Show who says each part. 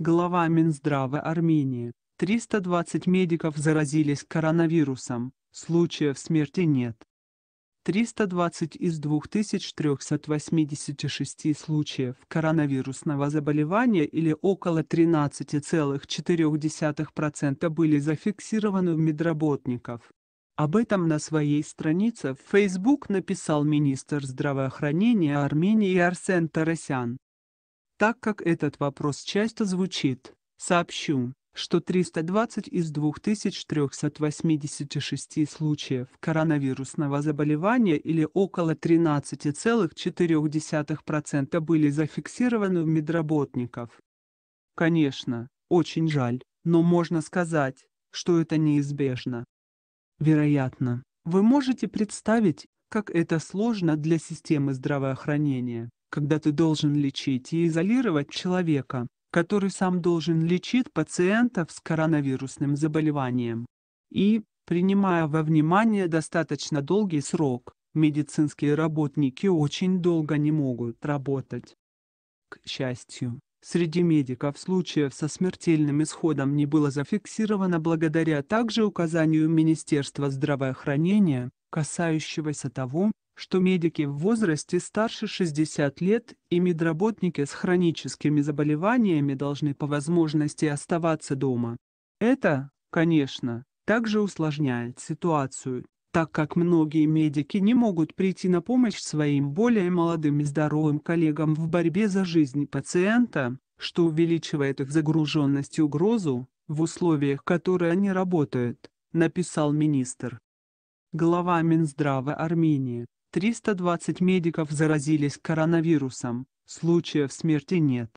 Speaker 1: Глава Минздрава Армении. 320 медиков заразились коронавирусом, случаев смерти нет. 320 из 2386 случаев коронавирусного заболевания или около 13,4% были зафиксированы у медработников. Об этом на своей странице в Facebook написал министр здравоохранения Армении Арсен Тарасян. Так как этот вопрос часто звучит, сообщу, что 320 из 2386 случаев коронавирусного заболевания или около 13,4% были зафиксированы у медработников. Конечно, очень жаль, но можно сказать, что это неизбежно. Вероятно, вы можете представить, как это сложно для системы здравоохранения когда ты должен лечить и изолировать человека, который сам должен лечить пациентов с коронавирусным заболеванием. И, принимая во внимание достаточно долгий срок, медицинские работники очень долго не могут работать. К счастью, среди медиков случаев со смертельным исходом не было зафиксировано благодаря также указанию Министерства здравоохранения, касающегося того, что медики в возрасте старше 60 лет и медработники с хроническими заболеваниями должны по возможности оставаться дома. Это, конечно, также усложняет ситуацию, так как многие медики не могут прийти на помощь своим более молодым и здоровым коллегам в борьбе за жизнь пациента, что увеличивает их загруженность и угрозу, в условиях которой они работают, написал министр. Глава Минздрава Армении. 320 медиков заразились коронавирусом, случаев смерти нет.